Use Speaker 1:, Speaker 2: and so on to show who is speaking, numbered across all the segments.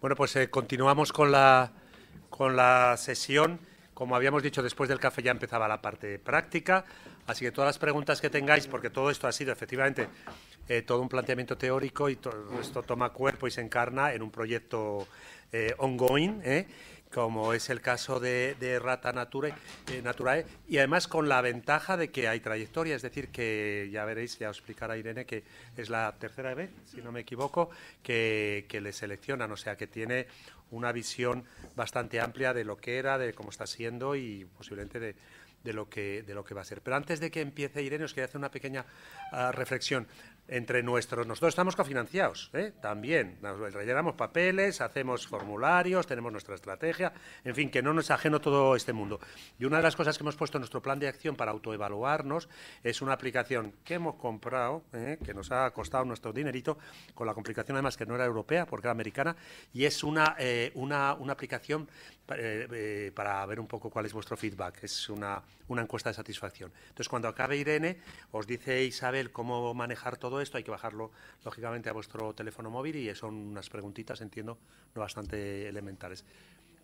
Speaker 1: Bueno, pues eh, continuamos con la, con la sesión. Como habíamos dicho, después del café ya empezaba la parte práctica, así que todas las preguntas que tengáis, porque todo esto ha sido efectivamente eh, todo un planteamiento teórico y todo esto toma cuerpo y se encarna en un proyecto eh, ongoing como es el caso de, Rata Nature, eh, Naturae, y además con la ventaja de que hay trayectoria, es decir, que ya veréis, ya os explicará Irene, que es la tercera vez, si no me equivoco, que, le seleccionan, o sea, que tiene una visión bastante amplia de lo que era, de cómo está siendo y posiblemente de, de lo que de lo que va a ser. Pero antes de que empiece Irene, os quería hacer una pequeña ah, reflexión entre nuestros, nosotros estamos cofinanciados, ¿eh? también, nos rellenamos papeles, hacemos formularios, tenemos nuestra estrategia, en fin, que no nos ajeno todo este mundo. Y una de las cosas que hemos puesto en nuestro plan de acción para autoevaluarnos es una aplicación que hemos comprado, ¿eh? que nos ha costado nuestro dinerito, con la complicación además que no era europea, porque era americana, y es una, eh, una, una aplicación eh, eh, para ver un poco cuál es vuestro feedback. Es una, una encuesta de satisfacción. Entonces, cuando acabe Irene, os dice Isabel cómo manejar todo esto. Hay que bajarlo, lógicamente, a vuestro teléfono móvil y son unas preguntitas, entiendo, no bastante elementales.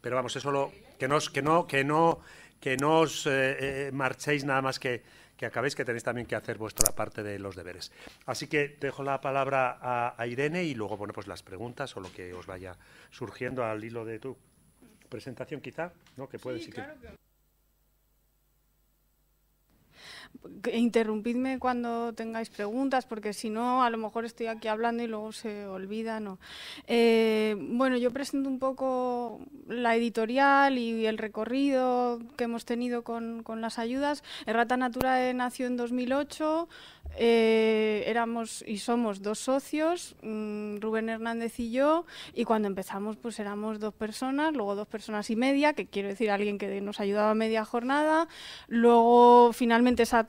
Speaker 1: Pero vamos, eso lo, que, nos, que no que no que no os eh, marchéis nada más que, que acabéis, que tenéis también que hacer vuestra parte de los deberes. Así que dejo la palabra a, Irene y luego bueno, pues las preguntas o lo que os vaya surgiendo al hilo de tú presentación quizá, ¿no? Que puede sí,
Speaker 2: interrumpidme cuando tengáis preguntas, porque si no, a lo mejor estoy aquí hablando y luego se olvida. ¿no? Eh, bueno, yo presento un poco la editorial y el recorrido que hemos tenido con, con las ayudas. Errata Natura nació en 2008, eh, éramos y somos dos socios, mm, Rubén Hernández y yo, y cuando empezamos pues éramos dos personas, luego dos personas y media, que quiero decir alguien que nos ayudaba media jornada, luego finalmente esa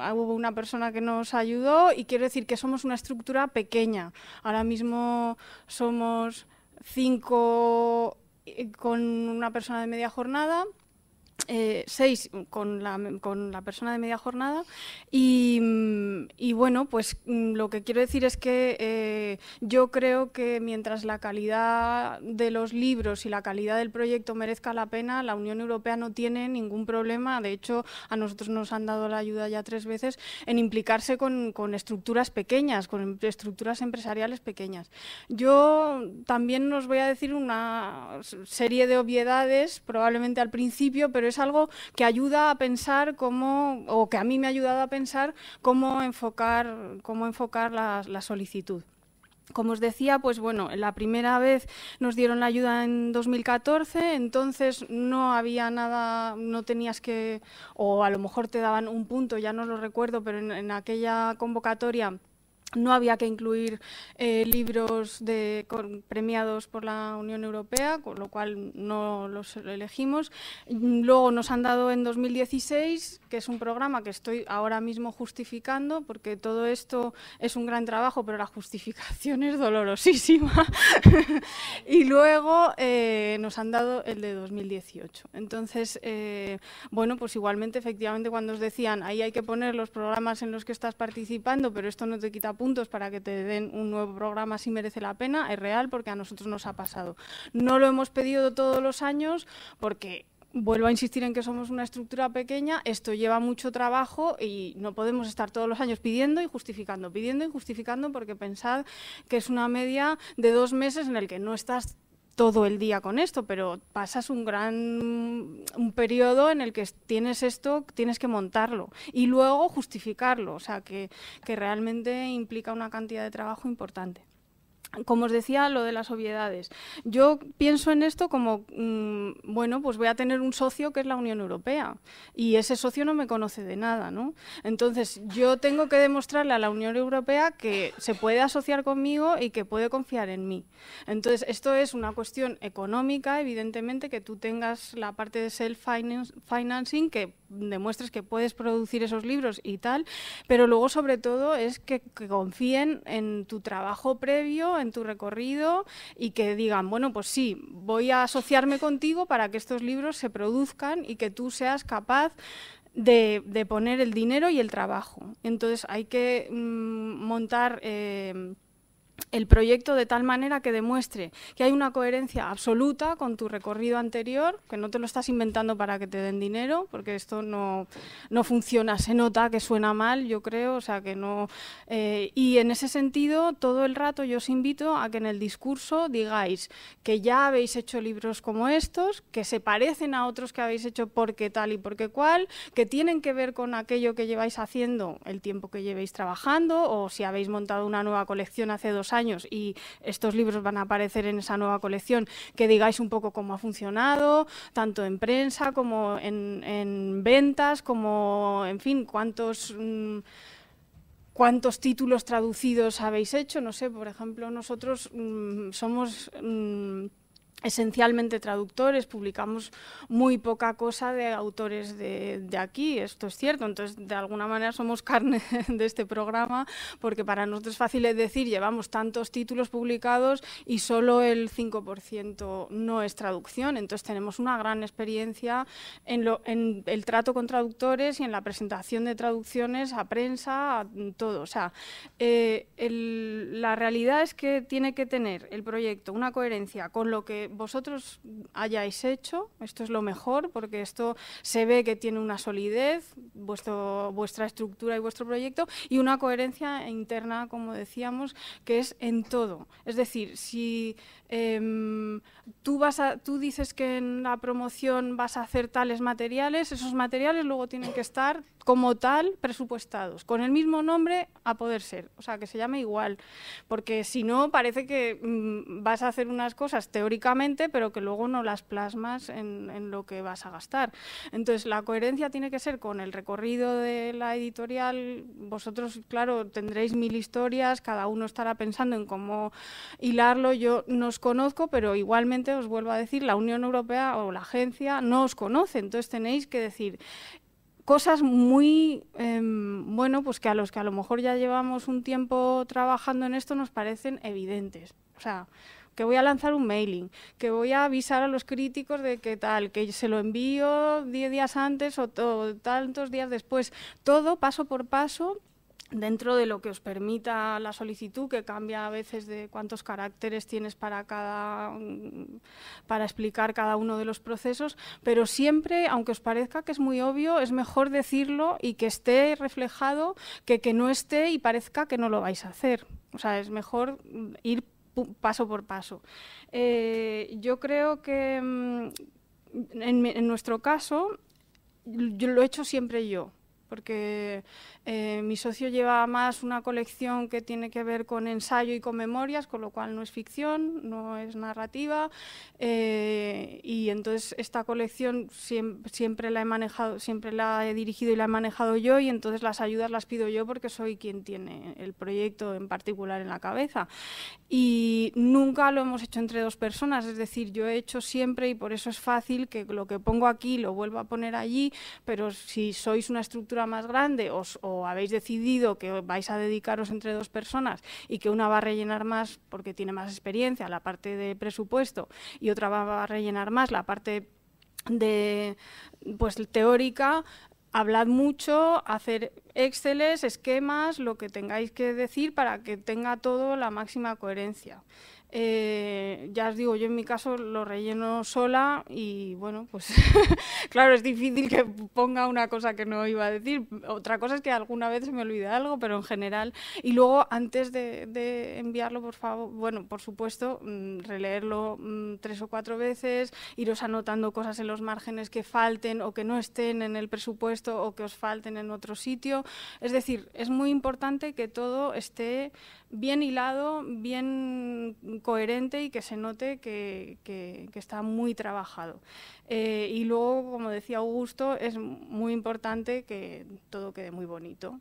Speaker 2: Ah, hubo una persona que nos ayudó y quiero decir que somos una estructura pequeña. Ahora mismo somos cinco eh, con una persona de media jornada eh, seis con la, con la, persona de media jornada y, y, bueno, pues mm, lo que quiero decir es que eh, yo creo que mientras la calidad de los libros y la calidad del proyecto merezca la pena, la Unión Europea no tiene ningún problema, de hecho a nosotros nos han dado la ayuda ya tres veces, en implicarse con, con estructuras pequeñas, con em, estructuras empresariales pequeñas. Yo también os voy a decir una serie de obviedades, probablemente al principio, pero pero es algo que ayuda a pensar cómo, o que a mí me ha ayudado a pensar cómo enfocar, cómo enfocar la, solicitud. Como os decía, pues bueno, la primera vez nos dieron la ayuda en 2014, entonces no había nada, no tenías que, o a lo mejor te daban un punto, ya no lo recuerdo, pero en aquella convocatoria no había que incluir eh, libros de, premiados por la Unión Europea, con lo cual no los elegimos. Luego nos han dado en 2016, que es un programa que estoy ahora mismo justificando, porque todo esto es un gran trabajo, pero la justificación es dolorosísima. y luego eh, nos han dado el de 2018. Entonces, eh, bueno, pues igualmente, efectivamente, cuando os decían, ahí hay que poner los programas en los que estás participando, pero esto no te quita puntos para que te den un nuevo programa si merece la pena es real porque a nosotros nos ha pasado. No lo hemos pedido todos los años porque vuelvo a insistir en que somos una estructura pequeña, esto lleva mucho trabajo y no podemos estar todos los años pidiendo y justificando, pidiendo y justificando, porque pensad que es una media de dos meses en el que no estás todo el día con esto, pero pasas un gran un periodo en el que tienes esto, tienes que montarlo y luego justificarlo, o sea, que, que realmente implica una cantidad de trabajo importante como os decía, lo de las obviedades. Yo pienso en esto como, mm, bueno, pues voy a tener un socio que es la Unión Europea y ese socio no me conoce de nada, ¿no? Entonces, yo tengo que demostrarle a la Unión Europea que se puede asociar conmigo y que puede confiar en mí. Entonces, esto es una cuestión económica, evidentemente, que tú tengas la parte de self-financing que demuestres que puedes producir esos libros y tal, pero luego sobre todo es que, confíen en tu trabajo previo, en tu recorrido y que digan, bueno, pues sí, voy a asociarme contigo para que estos libros se produzcan y que tú seas capaz de, poner el dinero y el trabajo. Entonces hay que mm, montar... Eh, el proyecto de tal manera que demuestre que hay una coherencia absoluta con tu recorrido anterior, que no te lo estás inventando para que te den dinero, porque esto no, no funciona, se nota que suena mal, yo creo, o sea que no... Eh, y en ese sentido, todo el rato yo os invito a que en el discurso digáis que ya habéis hecho libros como estos, que se parecen a otros que habéis hecho porque tal y porque cual, que tienen que ver con aquello que lleváis haciendo el tiempo que llevéis trabajando, o si habéis montado una nueva colección hace dos años, y estos libros van a aparecer en esa nueva colección, que digáis un poco cómo ha funcionado, tanto en prensa como en, ventas, como, en fin, cuántos... Mm, cuántos títulos traducidos habéis hecho, no sé, por ejemplo, nosotros mm, somos mm, esencialmente traductores, publicamos muy poca cosa de autores de, aquí, esto es cierto, entonces de alguna manera somos carne de este programa, porque para nosotros es fácil decir, llevamos tantos títulos publicados y solo el 5% no es traducción, entonces tenemos una gran experiencia en, en el trato con traductores y en la presentación de traducciones a prensa, a todo, o sea, eh, la realidad es que tiene que tener el proyecto una coherencia con lo que vosotros hayáis hecho, esto es lo mejor, porque esto se ve que tiene una solidez, vuestro, vuestra estructura y vuestro proyecto, y una coherencia interna, como decíamos, que es en todo. Es decir, si em, tú, vas a, tú dices que en la promoción vas a hacer tales materiales, esos materiales luego tienen que estar como tal presupuestados, con el mismo nombre a poder ser, o sea, que se llame igual, porque si no parece que mm, vas a hacer unas cosas teóricamente, pero que luego no las plasmas en, lo que vas a gastar. Entonces, la coherencia tiene que ser con el recorrido de la editorial. Vosotros, claro, tendréis mil historias, cada uno estará pensando en cómo hilarlo. Yo no os conozco, pero igualmente os vuelvo a decir, la Unión Europea o la agencia no os conoce, entonces tenéis que decir cosas muy, em, bueno, pues que a los que a lo mejor ya llevamos un tiempo trabajando en esto nos parecen evidentes. O sea, que voy a lanzar un mailing, que voy a avisar a los críticos de que tal, que se lo envío diez días antes o tantos días después. Todo paso por paso dentro de lo que os permita la solicitud, que cambia a veces de cuántos caracteres tienes para cada mm, para explicar cada uno de los procesos, pero siempre, aunque os parezca que es muy obvio, es mejor decirlo y que esté reflejado que que no esté y parezca que no lo vais a hacer. O sea, es mejor ir paso por paso. Eh, yo creo que mm, en, en nuestro caso, yo lo he hecho siempre yo porque eh, mi socio lleva más una colección que tiene que ver con ensayo y con memorias, con lo cual no es ficción, no es narrativa, eh, y entonces esta colección siempre, la he manejado, siempre la he dirigido y la he manejado yo, y entonces las ayudas las pido yo porque soy quien tiene el proyecto en particular en la cabeza. Y nunca lo hemos hecho entre dos personas, es decir, yo he hecho siempre, y por eso es fácil que lo que pongo aquí lo vuelva a poner allí, pero si sois una estructura más grande o habéis decidido que vais a dedicaros entre dos personas y que una va a rellenar más porque tiene más experiencia la parte de presupuesto y otra va a rellenar más la parte de pues teórica hablad mucho, hacer Exceles, esquemas, lo que tengáis que decir para que tenga todo la máxima coherencia. Eh, ya os digo, yo en mi caso lo relleno sola y bueno, pues claro, es difícil que ponga una cosa que no iba a decir. Otra cosa es que alguna vez se me olvide algo, pero en general. Y luego, antes de, enviarlo, por favor, bueno, por supuesto, mm, releerlo mm, tres o cuatro veces, iros anotando cosas en los márgenes que falten o que no estén en el presupuesto o que os falten en otro sitio. Es decir, es muy importante que todo esté bien hilado, bien coherente y que se note que, está muy trabajado. Eh, y luego, como decía Augusto, es muy importante que todo quede muy bonito.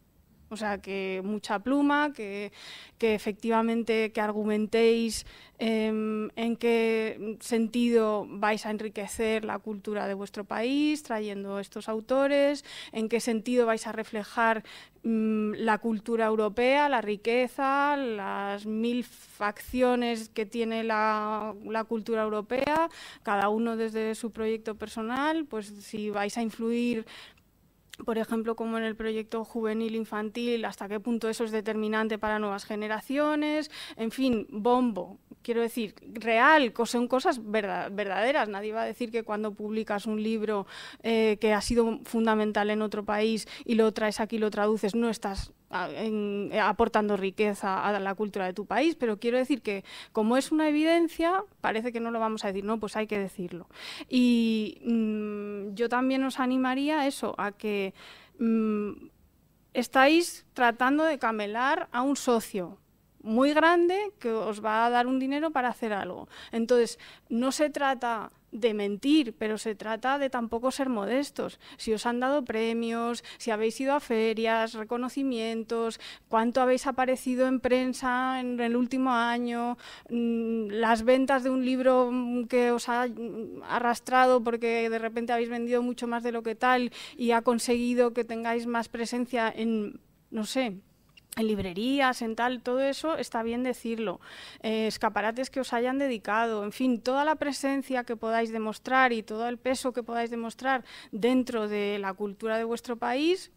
Speaker 2: O sea, que mucha pluma, que, efectivamente que argumentéis em, en qué sentido vais a enriquecer la cultura de vuestro país trayendo estos autores, en qué sentido vais a reflejar mm, la cultura europea, la riqueza, las mil facciones que tiene la cultura europea, cada uno desde su proyecto personal, pues si vais a influir por ejemplo, como en el proyecto juvenil infantil, hasta qué punto eso es determinante para nuevas generaciones, en fin, bombo. Quiero decir, real, son cosas verdaderas. Nadie va a decir que cuando publicas un libro eh, que ha sido fundamental en otro país y lo traes aquí, lo traduces, no estás eh, aportando riqueza a la cultura de tu país, pero quiero decir que como es una evidencia, parece que no lo vamos a decir, no, pues hay que decirlo. Y mm, yo también os animaría a eso, a que mm, estáis tratando de camelar a un socio, muy grande que os va a dar un dinero para hacer algo. Entonces, no se trata de mentir, pero se trata de tampoco ser modestos. Si os han dado premios, si habéis ido a ferias, reconocimientos, cuánto habéis aparecido en prensa en el último año, mm, las ventas de un libro que os ha mm, arrastrado porque de repente habéis vendido mucho más de lo que tal y ha conseguido que tengáis más presencia en, no sé, en librerías, en tal, todo eso está bien decirlo. Eh, escaparates que os hayan dedicado, en fin, toda la presencia que podáis demostrar y todo el peso que podáis demostrar dentro de la cultura de vuestro país,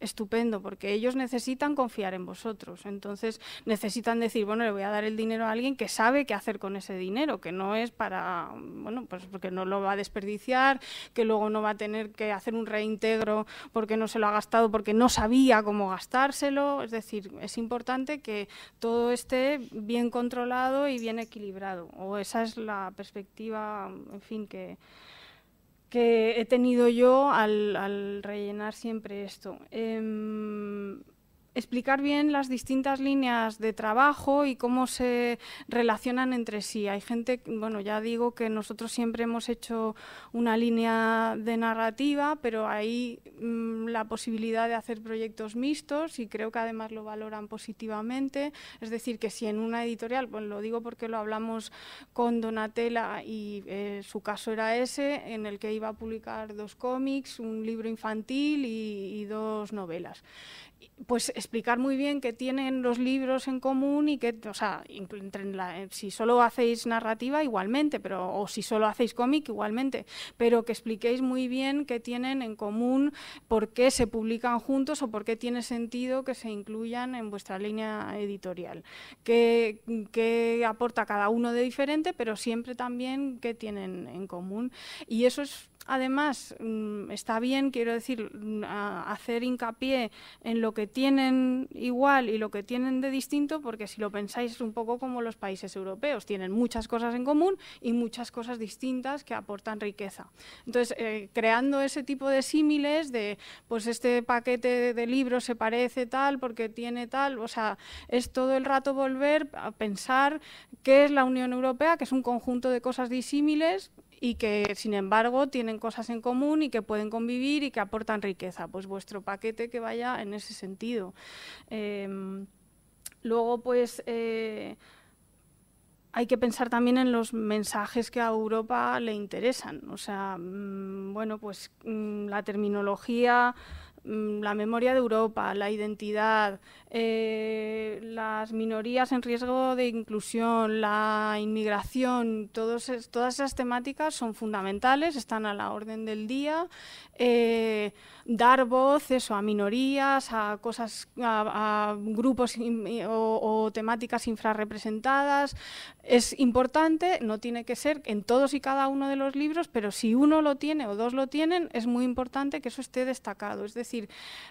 Speaker 2: estupendo, porque ellos necesitan confiar en vosotros. Entonces necesitan decir, bueno, le voy a dar el dinero a alguien que sabe qué hacer con ese dinero, que no es para, bueno, pues porque no lo va a desperdiciar, que luego no va a tener que hacer un reintegro porque no se lo ha gastado, porque no sabía cómo gastárselo. Es decir, es importante que todo esté bien controlado y bien equilibrado. O esa es la perspectiva, en fin, que, que he tenido yo al, rellenar siempre esto. Em, explicar bien las distintas líneas de trabajo y cómo se relacionan entre sí. Hay gente, bueno, ya digo que nosotros siempre hemos hecho una línea de narrativa, pero hay mm, la posibilidad de hacer proyectos mixtos y creo que además lo valoran positivamente. Es decir, que si en una editorial, pues lo digo porque lo hablamos con Donatella y eh, su caso era ese, en el que iba a publicar dos cómics, un libro infantil y dos novelas pues explicar muy bien qué tienen los libros en común y que, o sea, eh, si solo hacéis narrativa igualmente, pero o si solo hacéis cómic igualmente, pero que expliquéis muy bien qué tienen en común, por qué se publican juntos o por qué tiene sentido que se incluyan en vuestra línea editorial, qué, qué aporta cada uno de diferente, pero siempre también qué tienen en común. Y eso es, además, mm, está bien, quiero decir, mm, hacer hincapié en lo lo que tienen igual y lo que tienen de distinto, porque si lo pensáis es un poco como los países europeos, tienen muchas cosas en común y muchas cosas distintas que aportan riqueza. Entonces, eh, creando ese tipo de símiles de, pues este paquete de, de libros se parece tal porque tiene tal, o sea, es todo el rato volver a pensar qué es la Unión Europea, que es un conjunto de cosas disímiles y que sin embargo tienen cosas en común y que pueden convivir y que aportan riqueza. Pues vuestro paquete que vaya en ese sentido. Em, luego, pues... Eh, hay que pensar también en los mensajes que a Europa le interesan. O sea, mm, bueno, pues mm, la terminología mm, la memoria de Europa, la identidad, eh, las minorías en riesgo de inclusión, la inmigración, todas esas temáticas son fundamentales, están a la orden del día. Eh, dar voz a minorías, a cosas, a, grupos o, temáticas infrarrepresentadas es importante, no tiene que ser en todos y cada uno de los libros, pero si uno lo tiene o dos lo tienen, es muy importante que eso esté destacado. Es decir,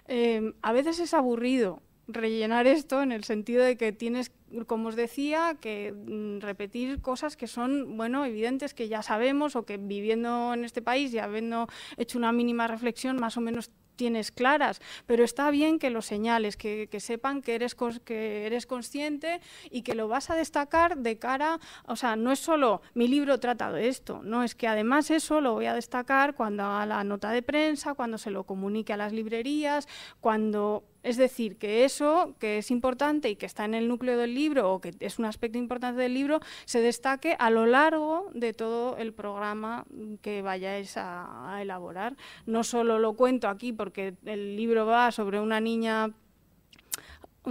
Speaker 2: eh, a veces es aburrido rellenar esto en el sentido de que tienes, como os decía, que mm, repetir cosas que son, bueno, evidentes que ya sabemos o que viviendo en este país y habiendo hecho una mínima reflexión más o menos tienes claras, pero está bien que lo señales, que, sepan que eres, que eres consciente y que lo vas a destacar de cara, o sea, no es solo mi libro trata de esto, no es que además eso lo voy a destacar cuando a la nota de prensa, cuando se lo comunique a las librerías, cuando es decir, que eso que es importante y que está en el núcleo del libro o que es un aspecto importante del libro se destaque a lo largo de todo el programa que vayáis a, elaborar. No solo lo cuento aquí porque el libro va sobre una niña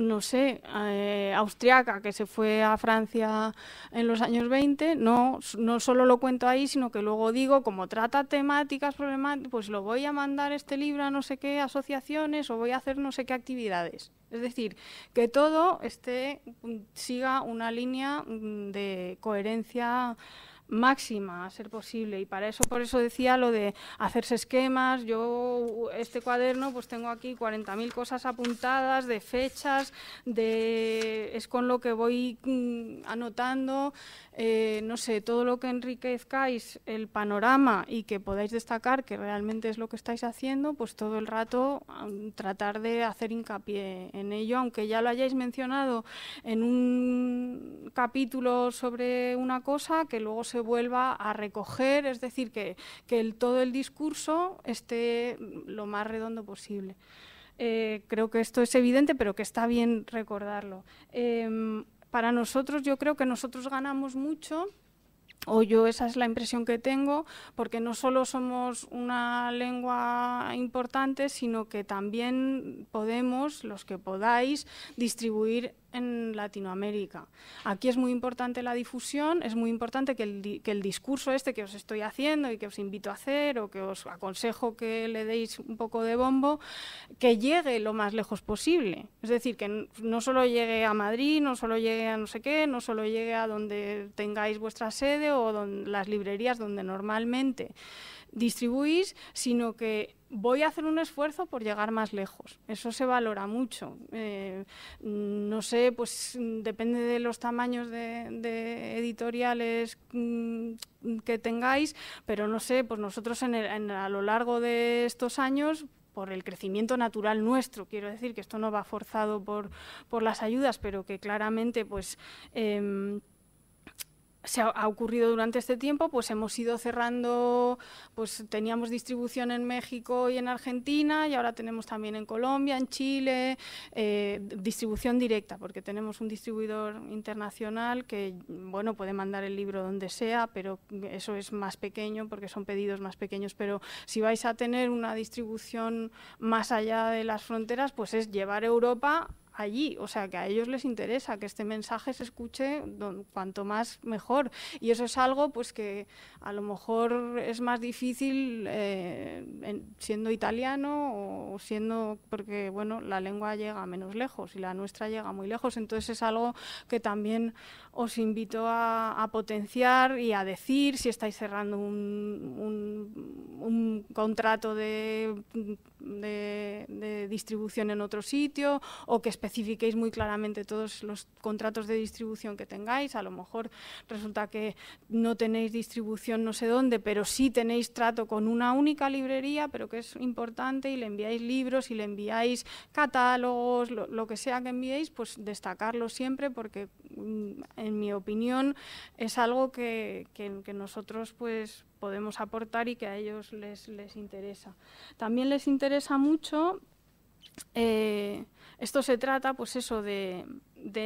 Speaker 2: no sé, eh, austriaca que se fue a Francia en los años 20, no, no solo lo cuento ahí, sino que luego digo, como trata temáticas problemáticas, pues lo voy a mandar este libro a no sé qué asociaciones o voy a hacer no sé qué actividades. Es decir, que todo esté siga una línea mm, de coherencia máxima a ser posible y para eso por eso decía lo de hacerse esquemas yo este cuaderno pues tengo aquí 40.000 cosas apuntadas de fechas de es con lo que voy mm, anotando eh, no sé todo lo que enriquezcáis el panorama y que podáis destacar que realmente es lo que estáis haciendo pues todo el rato mm, tratar de hacer hincapié en ello aunque ya lo hayáis mencionado en un capítulo sobre una cosa que luego se vuelva a recoger, es decir, que, todo el discurso esté lo más redondo posible. Eh, creo que esto es evidente, pero que está bien recordarlo. Em, para nosotros, yo creo que nosotros ganamos mucho o yo esa es la impresión que tengo, porque no solo somos una lengua importante, sino que también podemos, los que podáis, distribuir en Latinoamérica. Aquí es muy importante la difusión, es muy importante que el, discurso este que os estoy haciendo y que os invito a hacer o que os aconsejo que le deis un poco de bombo, que llegue lo más lejos posible. Es decir, que no solo llegue a Madrid, no solo llegue a no sé qué, no solo llegue a donde tengáis vuestra sede o las librerías donde normalmente distribuís, sino que voy a hacer un esfuerzo por llegar más lejos. Eso se valora mucho. Eh, no sé, pues depende de los tamaños de, editoriales mm, que tengáis, pero no sé, pues nosotros a lo largo de estos años por el crecimiento natural nuestro. Quiero decir que esto no va forzado por, por las ayudas, pero que claramente, pues... Em, se ha, ocurrido durante este tiempo, pues hemos ido cerrando, pues teníamos distribución en México y en Argentina y ahora tenemos también en Colombia, en Chile, eh, distribución directa, porque tenemos un distribuidor internacional que, bueno, puede mandar el libro donde sea, pero eso es más pequeño porque son pedidos más pequeños, pero si vais a tener una distribución más allá de las fronteras, pues es llevar Europa allí, o sea, que a ellos les interesa que este mensaje se escuche cuanto más mejor. Y eso es algo pues que a lo mejor es más difícil eh, siendo italiano o siendo, porque bueno, la lengua llega menos lejos y la nuestra llega muy lejos, entonces es algo que también os invito a, potenciar y a decir si estáis cerrando un contrato de de, distribución en otro sitio o que especifiquéis muy claramente todos los contratos de distribución que tengáis. A lo mejor resulta que no tenéis distribución no sé dónde, pero sí tenéis trato con una única librería, pero que es importante y le enviáis libros y le enviáis catálogos, lo, que sea que enviéis, pues destacarlo siempre porque mm, en mi opinión es algo que, que nosotros pues podemos aportar y que a ellos les, interesa. También les interesa mucho, eh, esto se trata pues eso de,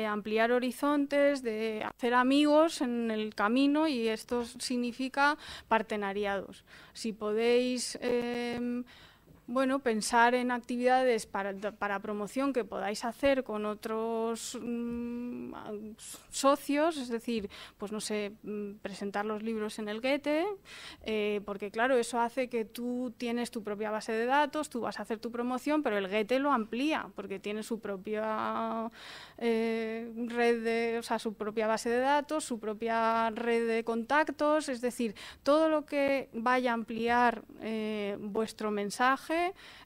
Speaker 2: ampliar horizontes, de hacer amigos en el camino y esto significa partenariados. Si podéis... Eh, bueno, pensar en actividades para, promoción que podáis hacer con otros mm, socios, es decir, pues no sé, mm, presentar los libros en el Guete, eh, porque claro, eso hace que tú tienes tu propia base de datos, tú vas a hacer tu promoción, pero el Guete lo amplía, porque tiene su propia eh, red su propia base de datos, su propia red de contactos, es decir, todo lo que vaya a ampliar eh, vuestro mensaje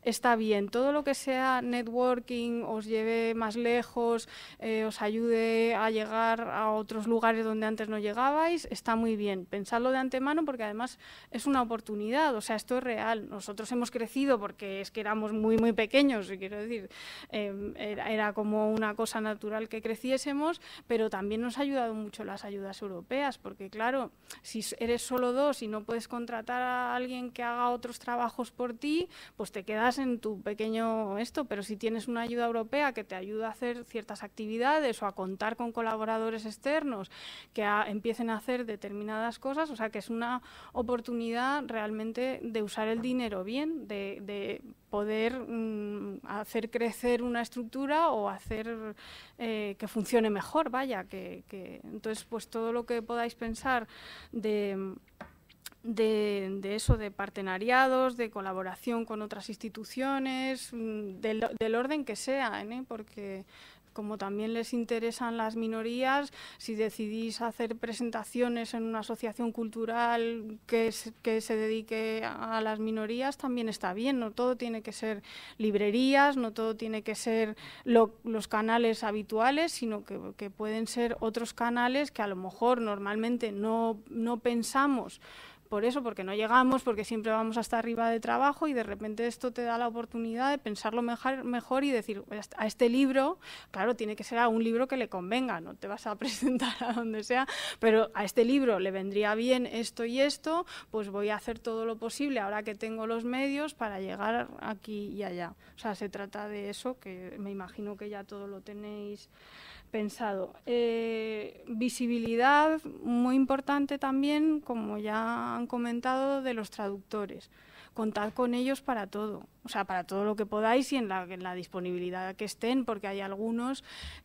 Speaker 2: está bien. Todo lo que sea networking, os lleve más lejos, eh, os ayude a llegar a otros lugares donde antes no llegabais, está muy bien. Pensadlo de antemano porque además es una oportunidad, o sea, esto es real. Nosotros hemos crecido porque es que éramos muy, muy pequeños, quiero decir, em, era como una cosa natural que creciésemos, pero también nos ha ayudado mucho las ayudas europeas, porque claro, si eres solo dos y no puedes contratar a alguien que haga otros trabajos por ti, pues te quedas en tu pequeño esto, pero si tienes una ayuda europea que te ayuda a hacer ciertas actividades o a contar con colaboradores externos que empiecen a hacer determinadas cosas, o sea que es una oportunidad realmente de usar el dinero bien, de, poder mm, hacer crecer una estructura o hacer eh, que funcione mejor, vaya, que entonces pues todo lo que podáis pensar de de, eso, de partenariados, de colaboración con otras instituciones, mm, del, orden que sea, ¿eh? porque como también les interesan las minorías, si decidís hacer presentaciones en una asociación cultural que, que se dedique a las minorías, también está bien. No todo tiene que ser librerías, no todo tiene que ser los canales habituales, sino que, pueden ser otros canales que a lo mejor normalmente no, no pensamos por eso, porque no llegamos, porque siempre vamos hasta arriba de trabajo y de repente esto te da la oportunidad de pensarlo mejor, mejor y decir, a este libro, claro, tiene que ser a un libro que le convenga, no te vas a presentar a donde sea, pero a este libro le vendría bien esto y esto, pues voy a hacer todo lo posible ahora que tengo los medios para llegar aquí y allá. O sea, se trata de eso, que me imagino que ya todo lo tenéis pensado. Eh, visibilidad muy importante también, como ya han comentado, de los traductores. Contad con ellos para todo, o sea, para todo lo que podáis y en la, disponibilidad que estén, porque hay algunos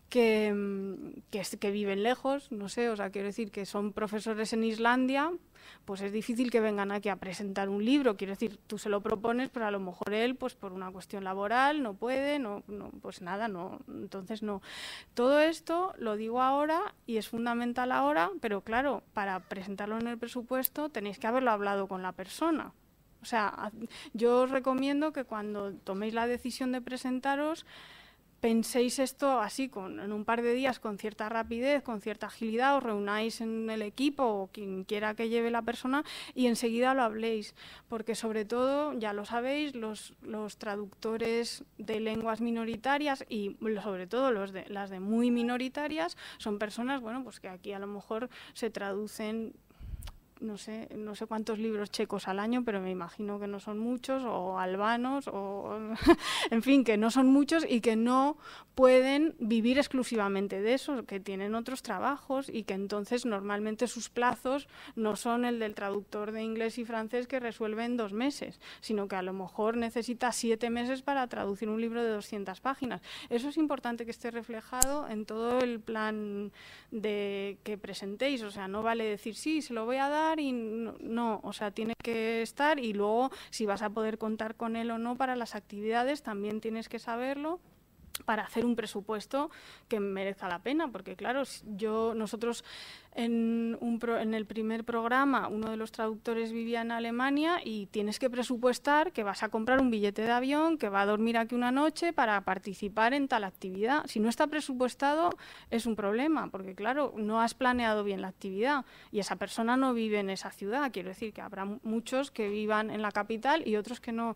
Speaker 2: que, mm, que, que viven lejos, no sé, o sea, quiero decir que son profesores en Islandia, pues es difícil que vengan aquí a presentar un libro. Quiero decir, tú se lo propones, pero a lo mejor él, pues por una cuestión laboral, no puede, no, pues nada, no. Entonces, no. Todo esto lo digo ahora y es fundamental ahora, pero claro, para presentarlo en el presupuesto tenéis que haberlo hablado con la persona. O sea, yo os recomiendo que cuando toméis la decisión de presentaros, penséis esto así, con, en un par de días, con cierta rapidez, con cierta agilidad, os reunáis en el equipo o quien quiera que lleve la persona y enseguida lo habléis, porque sobre todo, ya lo sabéis, los, los traductores de lenguas minoritarias y sobre todo los de, las de muy minoritarias son personas, bueno, pues que aquí a lo mejor se traducen no sé, no sé cuántos libros checos al año, pero me imagino que no son muchos, o albanos, o en fin, que no son muchos y que no pueden vivir exclusivamente de eso, que tienen otros trabajos y que entonces normalmente sus plazos no son el del traductor de inglés y francés que resuelve en dos meses, sino que a lo mejor necesita siete meses para traducir un libro de 200 páginas. Eso es importante que esté reflejado en todo el plan de que presentéis, o sea, no vale decir sí, se lo voy a dar y no, o sea, tiene que estar y luego si vas a poder contar con él o no para las actividades, también tienes que saberlo para hacer un presupuesto que merezca la pena, porque claro, yo nosotros en, en el primer programa uno de los traductores vivía en Alemania y tienes que presupuestar que vas a comprar un billete de avión, que va a dormir aquí una noche para participar en tal actividad. Si no está presupuestado es un problema, porque claro, no has planeado bien la actividad y esa persona no vive en esa ciudad. Quiero decir que habrá muchos que vivan en la capital y otros que no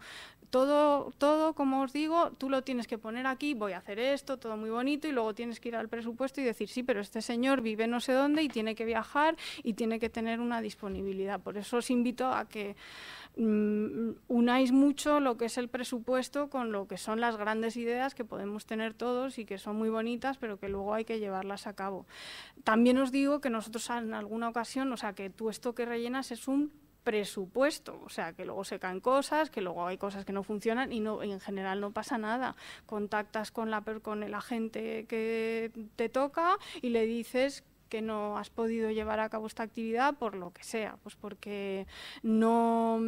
Speaker 2: todo, todo, como os digo, tú lo tienes que poner aquí, voy a hacer esto, todo muy bonito, y luego tienes que ir al presupuesto y decir, sí, pero este señor vive no sé dónde y tiene que viajar y tiene que tener una disponibilidad. Por eso os invito a que mm, unáis mucho lo que es el presupuesto con lo que son las grandes ideas que podemos tener todos y que son muy bonitas, pero que luego hay que llevarlas a cabo. También os digo que nosotros en alguna ocasión, o sea, que tú esto que rellenas es un presupuesto, o sea, que luego se caen cosas, que luego hay cosas que no funcionan y no en general no pasa nada. Contactas con la con el agente que te toca y le dices que no has podido llevar a cabo esta actividad por lo que sea, pues porque no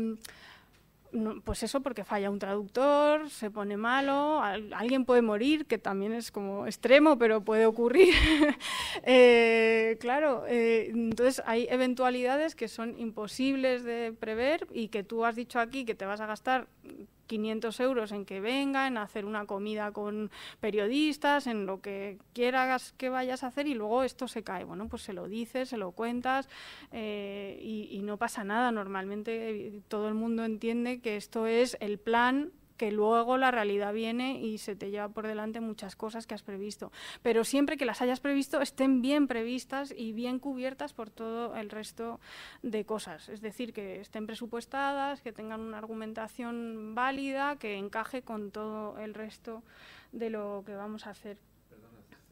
Speaker 2: pues eso, porque falla un traductor, se pone malo, alguien puede morir, que también es como extremo, pero puede ocurrir. Eh, claro, eh, entonces hay eventualidades que son imposibles de prever y que tú has dicho aquí que te vas a gastar 500 euros en que venga, en hacer una comida con periodistas, en lo que quieras que vayas a hacer y luego esto se cae. Bueno, pues se lo dices, se lo cuentas eh, y, no pasa nada. Normalmente eh, todo el mundo entiende que esto es el plan que luego la realidad viene y se te lleva por delante muchas cosas que has previsto. Pero siempre que las hayas previsto, estén bien previstas y bien cubiertas por todo el resto de cosas. Es decir, que estén presupuestadas, que tengan una argumentación válida, que encaje con todo el resto de lo que vamos a hacer.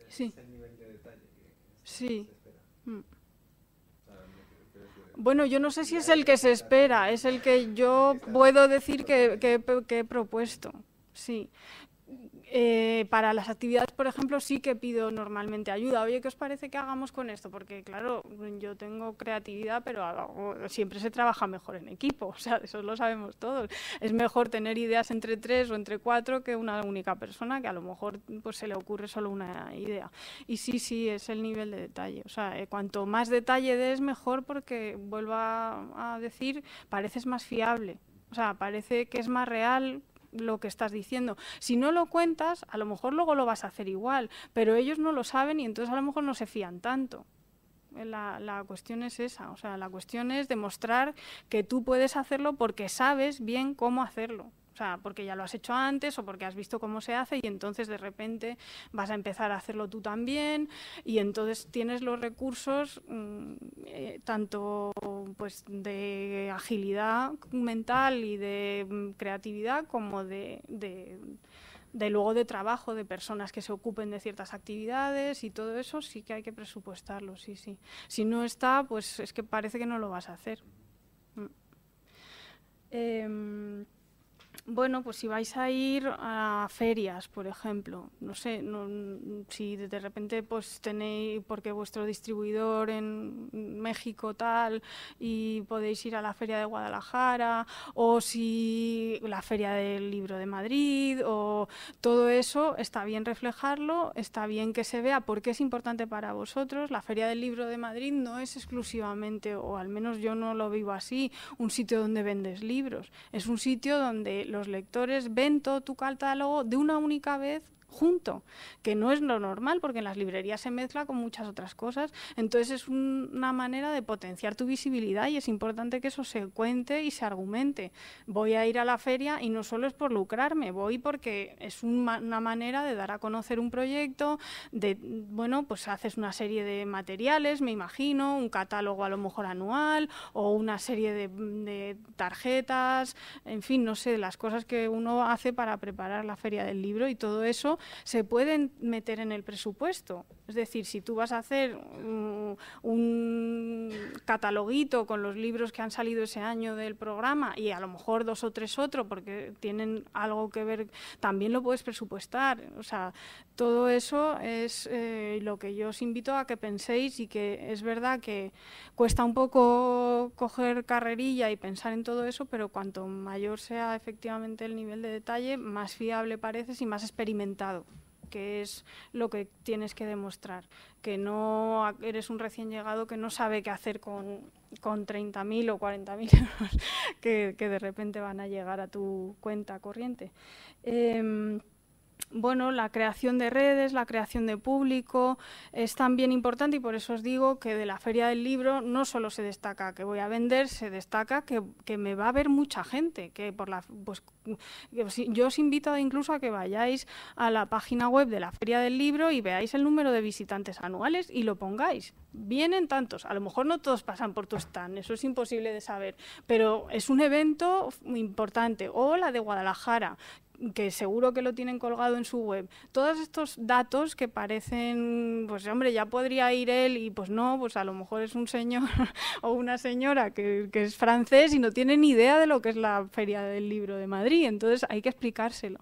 Speaker 2: sí. Es nivel de detalle que sí. Mm. Bueno, yo no sé si es el que se espera, es el que yo puedo decir que, he propuesto. Sí, eh, para las actividades, por ejemplo, sí que pido normalmente ayuda. Oye, ¿qué os parece que hagamos con esto? Porque, claro, yo tengo creatividad, pero siempre se trabaja mejor en equipo. O sea, eso lo sabemos todos. Es mejor tener ideas entre tres o entre cuatro que una única persona, que a lo mejor pues, se le ocurre solo una idea. Y sí, sí, es el nivel de detalle. O sea, eh, cuanto más detalle des, mejor, porque, vuelvo a, a decir, pareces más fiable. O sea, parece que es más real lo que estás diciendo. Si no lo cuentas, a lo mejor luego lo vas a hacer igual, pero ellos no lo saben y entonces a lo mejor no se fían tanto. La, la, cuestión es esa, o sea, la cuestión es demostrar que tú puedes hacerlo porque sabes bien cómo hacerlo. O sea, porque ya lo has hecho antes o porque has visto cómo se hace y entonces de repente vas a empezar a hacerlo tú también y entonces tienes los recursos mm, eh, tanto pues de agilidad mental y de mm, creatividad como de, luego de trabajo, de personas que se ocupen de ciertas actividades y todo eso, sí que hay que presupuestarlo, sí, sí. Si no está, pues es que parece que no lo vas a hacer. Mm. Em, bueno, pues si vais a ir a ferias, por ejemplo, no sé, si de repente pues tenéis, porque vuestro distribuidor en México tal, y podéis ir a la feria de Guadalajara, o si la feria del libro de Madrid, o todo eso, está bien reflejarlo, está bien que se vea porque es importante para vosotros. La feria del libro de Madrid no es exclusivamente, o al menos yo no lo vivo así, un sitio donde vendes libros, es un sitio donde los lectores ven todo tu catálogo de una única vez junto, que no es lo normal porque en las librerías se mezcla con muchas otras cosas. Entonces es una manera de potenciar tu visibilidad y es importante que eso se cuente y se argumente. Voy a ir a la feria y no solo es por lucrarme, voy porque es una manera de dar a conocer un proyecto, de bueno, pues haces una serie de materiales, me imagino, un catálogo a lo mejor anual o una serie de, de tarjetas, en fin, no sé, las cosas que uno hace para preparar la feria del libro y todo eso se pueden meter en el presupuesto. Es decir, si tú vas a hacer un cataloguito con los libros que han salido ese año del programa y a lo mejor dos o tres otros porque tienen algo que ver, también lo puedes presupuestar. O sea, todo eso es eh, lo que yo os invito a que penséis y que es verdad que cuesta un poco coger carrerilla y pensar en todo eso, pero cuanto mayor sea efectivamente el nivel de detalle, más fiable pareces y más experimentado que es lo que tienes que demostrar, que no eres un recién llegado que no sabe qué hacer con, 30.000 o 40.000 euros que, de repente van a llegar a tu cuenta corriente. Em, bueno, la creación de redes, la creación de público es también importante y por eso os digo que de la feria del libro no solo se destaca que voy a vender, se destaca que, me va a ver mucha gente, que por la pues, yo os invito incluso a que vayáis a la página web de la feria del libro y veáis el número de visitantes anuales y lo pongáis. Vienen tantos, a lo mejor no todos pasan por tu stand, eso es imposible de saber, pero es un evento muy importante. O la de Guadalajara, que seguro que lo tienen colgado en su web. Todos estos datos que parecen, pues hombre, ya podría ir él y pues no, pues a lo mejor es un señor o una señora que, es francés y no tiene ni idea de lo que es la Feria del Libro de Madrid, entonces hay que explicárselo.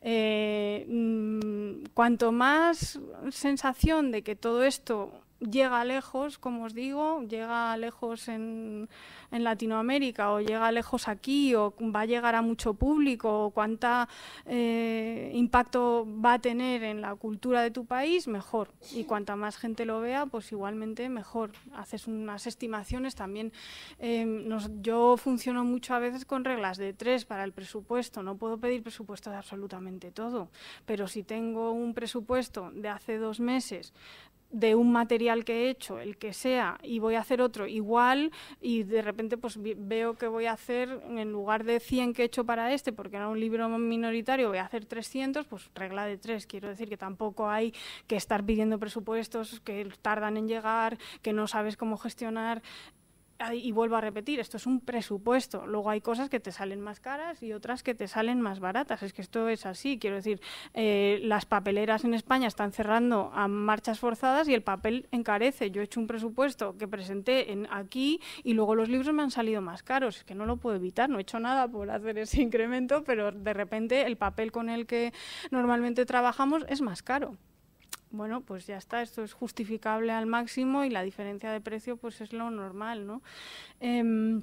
Speaker 2: Eh, mm, cuanto más sensación de que todo esto llega lejos, como os digo, llega lejos en, Latinoamérica o llega lejos aquí o va a llegar a mucho público o cuánta eh, impacto va a tener en la cultura de tu país, mejor. Y cuanta más gente lo vea, pues igualmente mejor. Haces unas estimaciones también. Em, yo funciono mucho a veces con reglas de tres para el presupuesto. No puedo pedir presupuesto de absolutamente todo, pero si tengo un presupuesto de hace dos meses de un material que he hecho, el que sea, y voy a hacer otro igual y de repente pues veo que voy a hacer, en lugar de 100 que he hecho para este, porque era un libro minoritario, voy a hacer 300, pues regla de tres, quiero decir que tampoco hay que estar pidiendo presupuestos que tardan en llegar, que no sabes cómo gestionar, y vuelvo a repetir, esto es un presupuesto. Luego hay cosas que te salen más caras y otras que te salen más baratas. Es que esto es así. Quiero decir, eh, las papeleras en España están cerrando a marchas forzadas y el papel encarece. Yo he hecho un presupuesto que presenté en, aquí y luego los libros me han salido más caros. Es que no lo puedo evitar. No he hecho nada por hacer ese incremento, pero de repente el papel con el que normalmente trabajamos es más caro bueno, pues ya está, esto es justificable al máximo y la diferencia de precio pues es lo normal, ¿no? Em,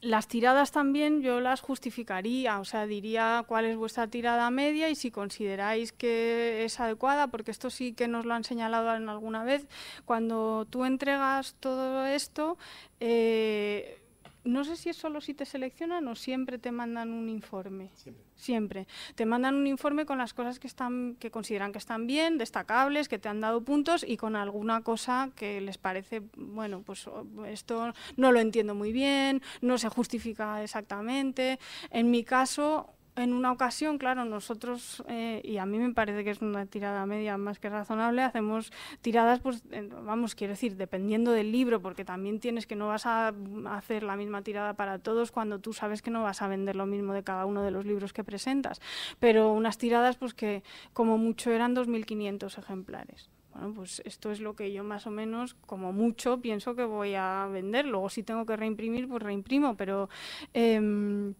Speaker 2: las tiradas también yo las justificaría, o sea, diría cuál es vuestra tirada media y si consideráis que es adecuada, porque esto sí que nos lo han señalado alguna vez, cuando tú entregas todo esto, eh, no sé si es solo si te seleccionan o siempre te mandan un informe. Siempre. Siempre. Te mandan un informe con las cosas que están, que consideran que están bien, destacables, que te han dado puntos y con alguna cosa que les parece, bueno, pues oh, esto no lo entiendo muy bien, no se justifica exactamente. En mi caso, en una ocasión, claro, nosotros, eh, y a mí me parece que es una tirada media más que razonable, hacemos tiradas, pues, eh, vamos, quiero decir, dependiendo del libro, porque también tienes que no vas a hacer la misma tirada para todos cuando tú sabes que no vas a vender lo mismo de cada uno de los libros que presentas. Pero unas tiradas, pues, que como mucho eran 2.500 ejemplares. Bueno, pues esto es lo que yo más o menos, como mucho, pienso que voy a vender. Luego si tengo que reimprimir, pues reimprimo, pero... Em,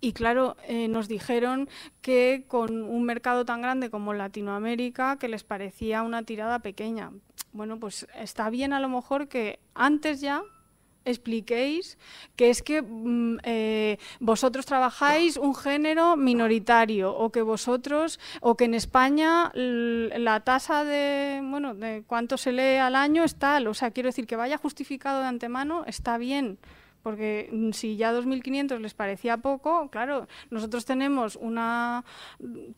Speaker 2: y claro, eh, nos dijeron que con un mercado tan grande como Latinoamérica, que les parecía una tirada pequeña. Bueno, pues está bien a lo mejor que antes ya expliquéis que es que mm, eh, vosotros trabajáis un género minoritario o que vosotros o que en España la tasa de bueno de cuánto se lee al año es tal o sea quiero decir que vaya justificado de antemano está bien porque mm, si ya 2.500 les parecía poco, claro, nosotros tenemos una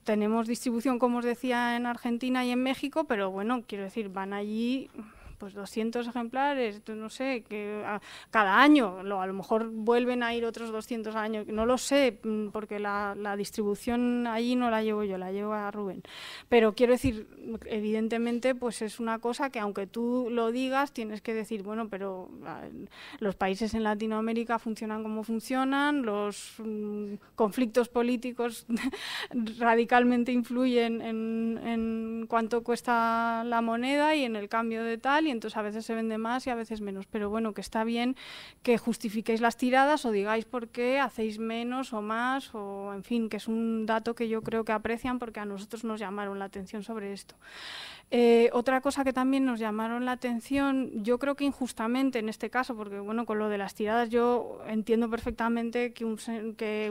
Speaker 2: tenemos distribución, como os decía, en Argentina y en México, pero bueno, quiero decir, van allí pues 200 ejemplares, no sé, que ah, cada año, a lo mejor vuelven a ir otros 200 años, no lo sé, mm, porque la, distribución allí no la llevo yo, la llevo a Rubén. Pero quiero decir, evidentemente, pues es una cosa que aunque tú lo digas, tienes que decir, bueno, pero ah, los países en Latinoamérica funcionan como funcionan, los mm, conflictos políticos radicalmente influyen en cuánto cuesta la moneda y en el cambio de tal y entonces a veces se vende más y a veces menos. Pero bueno, que está bien que justifiquéis las tiradas o digáis por qué hacéis menos o más o en fin, que es un dato que yo creo que aprecian porque a nosotros nos llamaron la atención sobre esto. Eh, otra cosa que también nos llamaron la atención, yo creo que injustamente en este caso, porque bueno, con lo de las tiradas yo entiendo perfectamente que,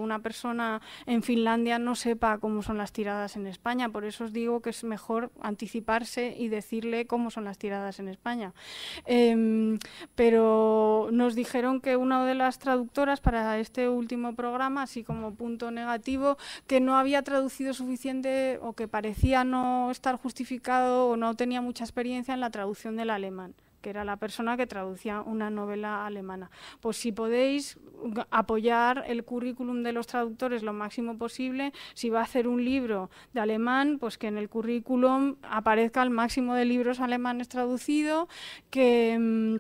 Speaker 2: una persona en Finlandia no sepa cómo son las tiradas en España, por eso os digo que es mejor anticiparse y decirle cómo son las tiradas en España. Em, pero nos dijeron que una de las traductoras para este último programa, así como punto negativo, que no había traducido suficiente o que parecía no estar justificado no tenía mucha experiencia en la traducción del alemán que era la persona que traducía una novela alemana. Pues si podéis apoyar el currículum de los traductores lo máximo posible, si va a hacer un libro de alemán, pues que en el currículum aparezca el máximo de libros alemanes traducidos, que mm,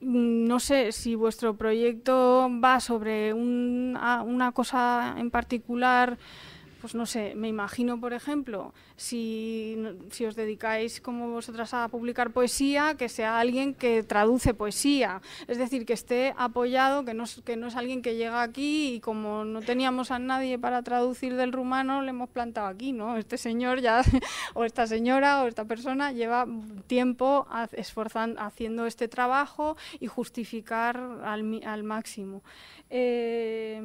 Speaker 2: no sé si vuestro proyecto va sobre una cosa en particular pues no sé, me imagino, por ejemplo, si, os dedicáis como vosotras a publicar poesía, que sea alguien que traduce poesía, es decir, que esté apoyado, que no, es alguien que llega aquí y como no teníamos a nadie para traducir del rumano, le hemos plantado aquí, ¿no? Este señor ya, o esta señora, o esta persona lleva tiempo haciendo este trabajo y justificar al, máximo. Eh,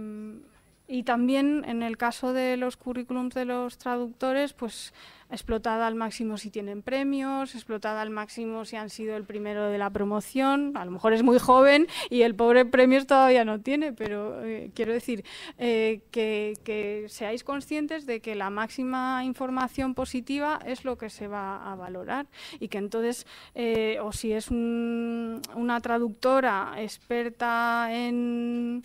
Speaker 2: y también en el caso de los currículums de los traductores, pues explotada al máximo si tienen premios, explotada al máximo si han sido el primero de la promoción, a lo mejor es muy joven y el pobre premios todavía no tiene, pero eh, quiero decir eh, que, que, seáis conscientes de que la máxima información positiva es lo que se va a valorar y que entonces, eh, o si es una traductora experta en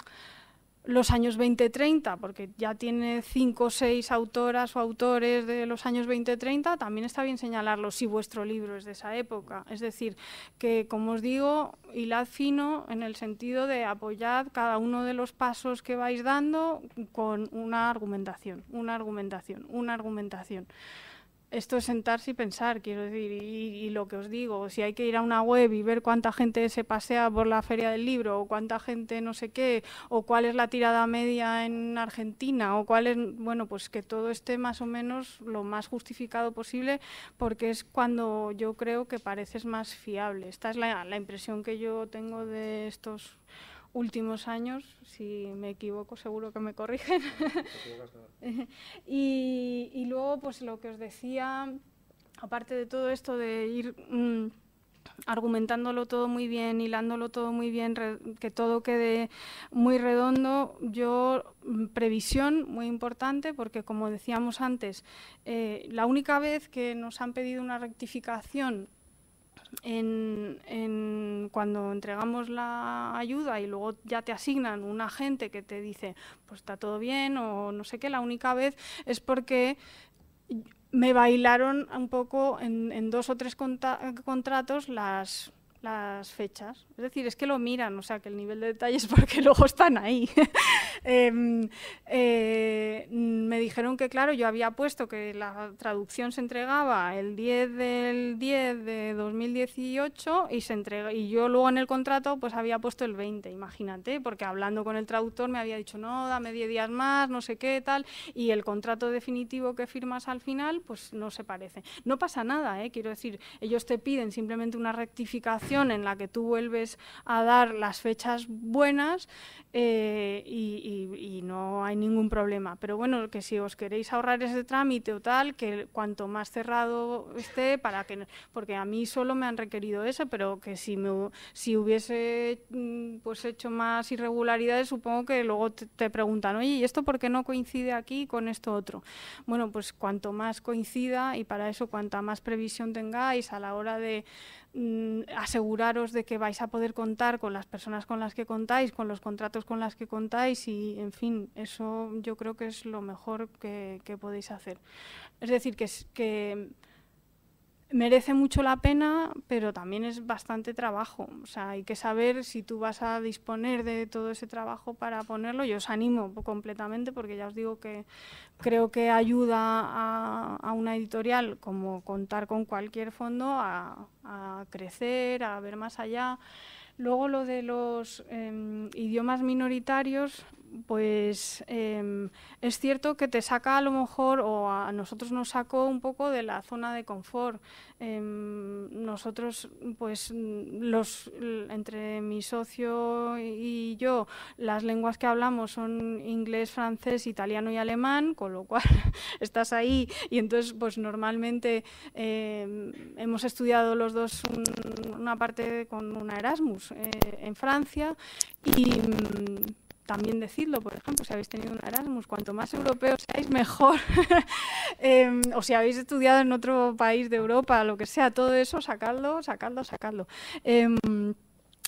Speaker 2: los años 20-30, porque ya tiene cinco o seis autoras o autores de los años 20-30, también está bien señalarlo si vuestro libro es de esa época. Es decir, que como os digo, hilad fino en el sentido de apoyad cada uno de los pasos que vais dando con una argumentación, una argumentación, una argumentación esto es sentarse y pensar, quiero decir, y, lo que os digo, si hay que ir a una web y ver cuánta gente se pasea por la feria del libro, o cuánta gente no sé qué, o cuál es la tirada media en Argentina, o cuál es, bueno, pues que todo esté más o menos lo más justificado posible, porque es cuando yo creo que pareces más fiable. Esta es la, la impresión que yo tengo de estos últimos años, si me equivoco seguro que me corrigen. y, luego, pues lo que os decía, aparte de todo esto de ir mm, argumentándolo todo muy bien, hilándolo todo muy bien, que todo quede muy redondo, yo mm, previsión muy importante porque, como decíamos antes, eh, la única vez que nos han pedido una rectificación cuando entregamos la ayuda y luego ya te asignan un agente que te dice, pues está todo bien o no sé qué, la única vez es porque me bailaron un poco en, dos o tres contratos las fechas. Es decir, es que lo miran, o sea, que el nivel de detalle es porque luego están ahí. Em, eh, me dijeron que, claro, yo había puesto que la traducción se entregaba el 10 del 10 de 2018 y, se y yo luego en el contrato pues había puesto el 20, imagínate, porque hablando con el traductor me había dicho, no, dame 10 días más, no sé qué, tal, y el contrato definitivo que firmas al final pues no se parece. No pasa nada, ¿eh? quiero decir, ellos te piden simplemente una rectificación en la que tú vuelves a dar las fechas buenas eh, y, no hay ningún problema. Pero bueno, que si os queréis ahorrar ese trámite o tal, que cuanto más cerrado esté, para que porque a mí solo me han requerido eso, pero que si si hubiese mm, pues hecho más irregularidades, supongo que luego te, te preguntan, oye, ¿y esto por qué no coincide aquí con esto otro? Bueno, pues cuanto más coincida y para eso cuanta más previsión tengáis a la hora de Mm, aseguraros de que vais a poder contar con las personas con las que contáis, con los contratos con las que contáis y, en fin, eso yo creo que es lo mejor que, podéis hacer. Es decir, que, que merece mucho la pena, pero también es bastante trabajo. O sea, hay que saber si tú vas a disponer de todo ese trabajo para ponerlo. Yo os animo completamente porque ya os digo que creo que ayuda a, una editorial como contar con cualquier fondo a, crecer, a ver más allá. Luego lo de los em, idiomas minoritarios, pues em, es cierto que te saca a lo mejor, o a nosotros nos sacó un poco de la zona de confort. Em, nosotros, pues, los, entre mi socio y yo, las lenguas que hablamos son inglés, francés, italiano y alemán, con lo cual estás ahí y entonces, pues, normalmente em, hemos estudiado los dos una parte con una Erasmus eh, en Francia y también decirlo, por ejemplo, si habéis tenido un Erasmus, cuanto más europeo seáis, mejor. Em, o si habéis estudiado en otro país de Europa, lo que sea, todo eso, sacadlo, sacadlo, sacadlo. Em,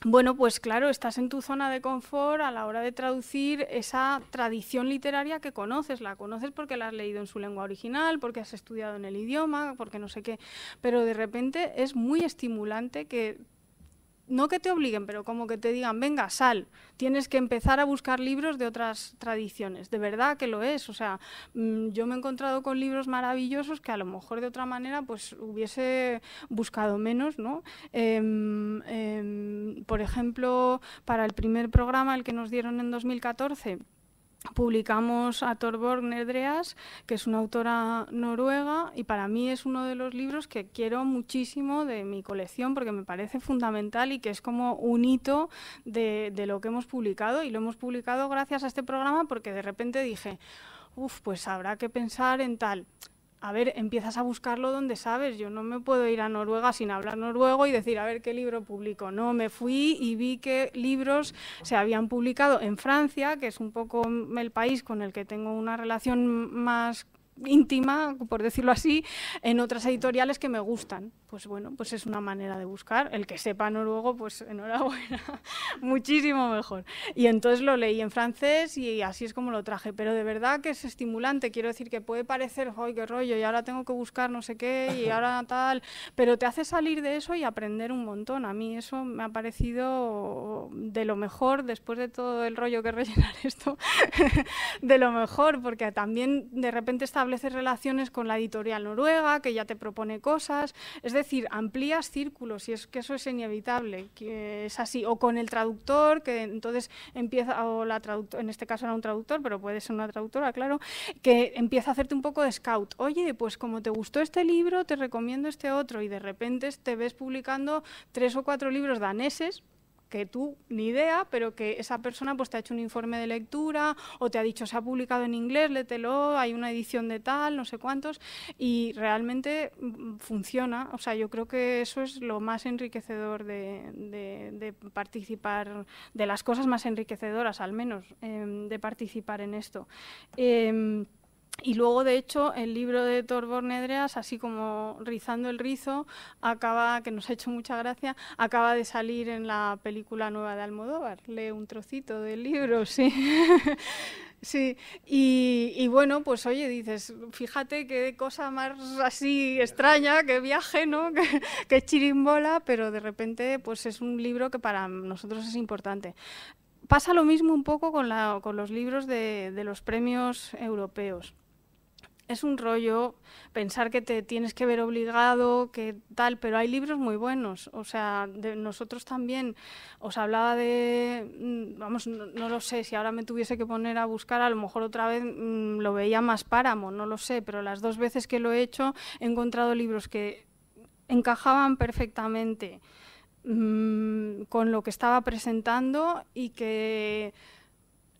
Speaker 2: bueno, pues claro, estás en tu zona de confort a la hora de traducir esa tradición literaria que conoces. La conoces porque la has leído en su lengua original, porque has estudiado en el idioma, porque no sé qué. Pero de repente es muy estimulante que no que te obliguen, pero como que te digan, venga, sal, tienes que empezar a buscar libros de otras tradiciones. De verdad que lo es. O sea, mm, yo me he encontrado con libros maravillosos que a lo mejor de otra manera pues hubiese buscado menos, ¿no? Em, em, por ejemplo, para el primer programa, el que nos dieron en 2014, publicamos a Torborg Nedreas, que es una autora noruega, y para mí es uno de los libros que quiero muchísimo de mi colección porque me parece fundamental y que es como un hito de, de lo que hemos publicado. Y lo hemos publicado gracias a este programa porque de repente dije, uff, pues habrá que pensar en tal a ver, empiezas a buscarlo donde sabes. Yo no me puedo ir a Noruega sin hablar noruego y decir, a ver, ¿qué libro publico? No, me fui y vi que libros se habían publicado en Francia, que es un poco el país con el que tengo una relación más íntima, por decirlo así, en otras editoriales que me gustan. Pues bueno, pues es una manera de buscar. El que sepa noruego, pues enhorabuena, muchísimo mejor. Y entonces lo leí en francés y así es como lo traje. Pero de verdad que es estimulante. Quiero decir que puede parecer, ¡ay, qué rollo! Y ahora tengo que buscar no sé qué y ahora tal. Pero te hace salir de eso y aprender un montón. A mí eso me ha parecido de lo mejor, después de todo el rollo que rellenar esto, de lo mejor, porque también de repente está estableces relaciones con la editorial noruega, que ya te propone cosas, es decir, amplías círculos y es que eso es inevitable, que es así, o con el traductor, que entonces empieza, o la traductor, en este caso era un traductor, pero puede ser una traductora, claro, que empieza a hacerte un poco de scout, oye, pues como te gustó este libro, te recomiendo este otro, y de repente te ves publicando tres o cuatro libros daneses, que tú ni idea, pero que esa persona pues te ha hecho un informe de lectura o te ha dicho se ha publicado en inglés, lételo, hay una edición de tal, no sé cuántos, y realmente mm, funciona. O sea, yo creo que eso es lo más enriquecedor de, participar, de las cosas más enriquecedoras al menos, em, de participar en esto. Em, y luego, de hecho, el libro de Torbor Nedreas, así como rizando el rizo, acaba, que nos ha hecho mucha gracia, acaba de salir en la película nueva de Almodóvar. Lee un trocito del libro, sí. Sí, y, bueno, pues oye, dices, fíjate qué cosa más así extraña, qué viaje, ¿no? Qué, chirimbola, pero de repente pues es un libro que para nosotros es importante. Pasa lo mismo un poco con, los libros de los premios europeos es un rollo pensar que te tienes que ver obligado, que tal, pero hay libros muy buenos. O sea, de nosotros también os hablaba de, mm, vamos, no, lo sé, si ahora me tuviese que poner a buscar, a lo mejor otra vez mm, lo veía más páramo, no lo sé, pero las dos veces que lo he hecho he encontrado libros que encajaban perfectamente mm, con lo que estaba presentando y que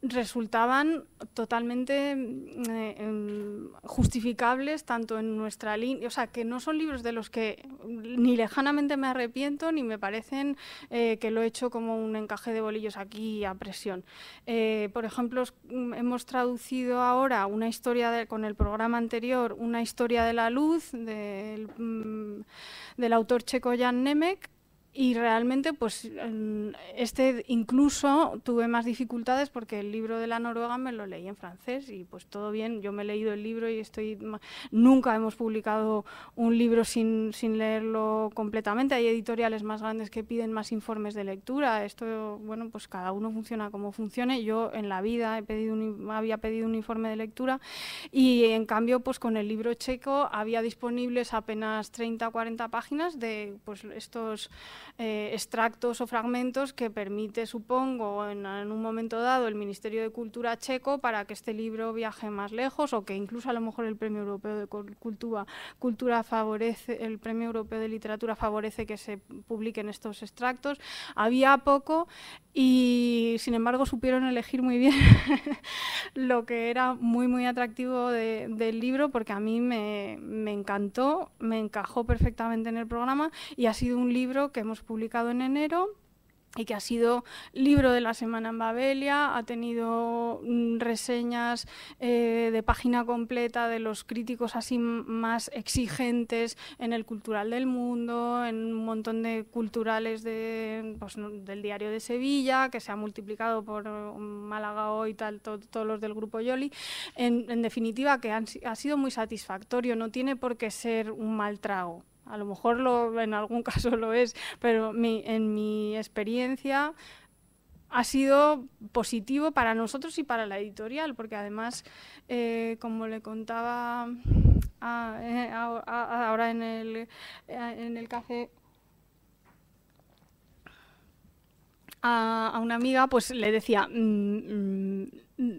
Speaker 2: resultaban totalmente eh, em, justificables tanto en nuestra línea, o sea, que no son libros de los que ni lejanamente me arrepiento ni me parecen eh, que lo he hecho como un encaje de bolillos aquí a presión. Eh, por ejemplo, mm, hemos traducido ahora una historia con el programa anterior, una historia de la luz del, mm, del autor checo Jan Nemek, y realmente, pues este incluso tuve más dificultades porque el libro de la Noruega me lo leí en francés y pues todo bien, yo me he leído el libro y estoy nunca hemos publicado un libro sin, sin leerlo completamente. Hay editoriales más grandes que piden más informes de lectura. Esto, bueno, pues cada uno funciona como funcione. Yo en la vida he pedido había pedido un informe de lectura y en cambio, pues con el libro checo había disponibles apenas 30 o 40 páginas de pues estos eh, extractos o fragmentos que permite, supongo, en, un momento dado el Ministerio de Cultura checo para que este libro viaje más lejos o que incluso a lo mejor el Premio Europeo de Cultura, Cultura favorece, el Premio Europeo de Literatura favorece que se publiquen estos extractos. Había poco y sin embargo supieron elegir muy bien lo que era muy muy atractivo del libro porque a mí me, me encantó, me encajó perfectamente en el programa y ha sido un libro que hemos publicado en enero y que ha sido libro de la semana en Babelia, ha tenido mm, reseñas eh, de página completa de los críticos así más exigentes en el cultural del mundo, en un montón de culturales pues, del diario de Sevilla, que se ha multiplicado por mm, Málaga hoy, tal, todos los del grupo Yoli. En, definitiva, que ha sido muy satisfactorio, no tiene por qué ser un mal trago. A lo mejor lo, en algún caso lo es, pero en mi experiencia ha sido positivo para nosotros y para la editorial, porque además, eh, como le contaba eh, ahora en el, eh, café a, una amiga, pues le decía, mm, mm,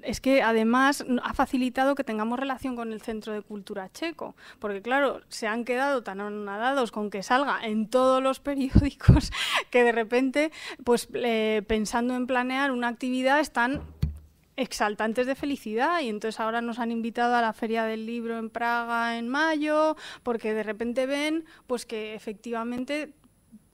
Speaker 2: es que además ha facilitado que tengamos relación con el Centro de Cultura Checo, porque claro, se han quedado tan anonadados con que salga en todos los periódicos que de repente, pues eh, pensando en planear una actividad, están exaltantes de felicidad y entonces ahora nos han invitado a la feria del libro en Praga en mayo porque de repente ven pues que efectivamente